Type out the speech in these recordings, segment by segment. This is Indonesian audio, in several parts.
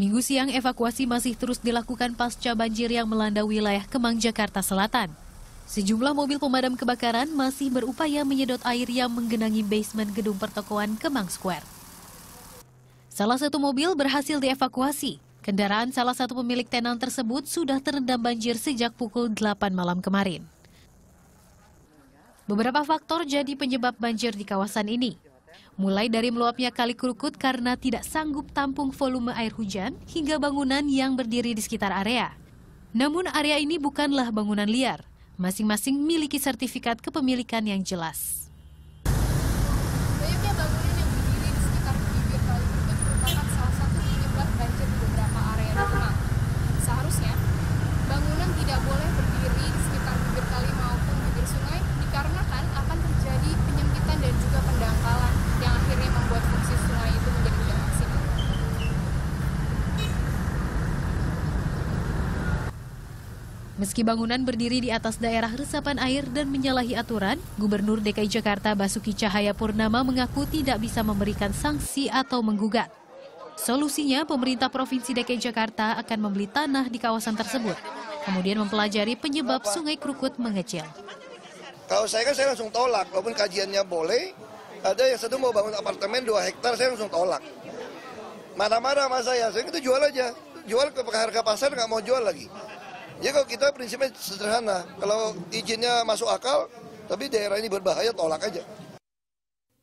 Minggu siang evakuasi masih terus dilakukan pasca banjir yang melanda wilayah Kemang, Jakarta Selatan. Sejumlah mobil pemadam kebakaran masih berupaya menyedot air yang menggenangi basement gedung pertokoan Kemang Square. Salah satu mobil berhasil dievakuasi. Kendaraan salah satu pemilik tenan tersebut sudah terendam banjir sejak pukul 8 malam kemarin. Beberapa faktor jadi penyebab banjir di kawasan ini, Mulai dari meluapnya kali kerukut karena tidak sanggup tampung volume air hujan hingga bangunan yang berdiri di sekitar area. Namun area ini bukanlah bangunan liar, masing-masing miliki sertifikat kepemilikan yang jelas. Meski bangunan berdiri di atas daerah resapan air dan menyalahi aturan, Gubernur DKI Jakarta Basuki Cahaya Purnama mengaku tidak bisa memberikan sanksi atau menggugat. Solusinya, pemerintah Provinsi DKI Jakarta akan membeli tanah di kawasan tersebut, kemudian mempelajari penyebab sungai Krukut mengecil. Kalau saya kan saya langsung tolak, walaupun kajiannya boleh, ada yang satu mau bangun apartemen 2 hektar saya langsung tolak. Mana-mana sama saya, saya kan itu jual aja. Jual ke harga pasar nggak mau jual lagi. Ya kalau kita prinsipnya sederhana, kalau izinnya masuk akal, tapi daerah ini berbahaya tolak aja.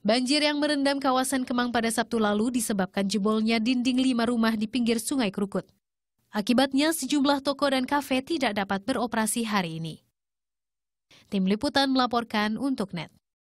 Banjir yang merendam kawasan Kemang pada Sabtu lalu disebabkan jebolnya dinding lima rumah di pinggir Sungai Krukut. Akibatnya sejumlah toko dan kafe tidak dapat beroperasi hari ini. Tim Liputan melaporkan untuk NET.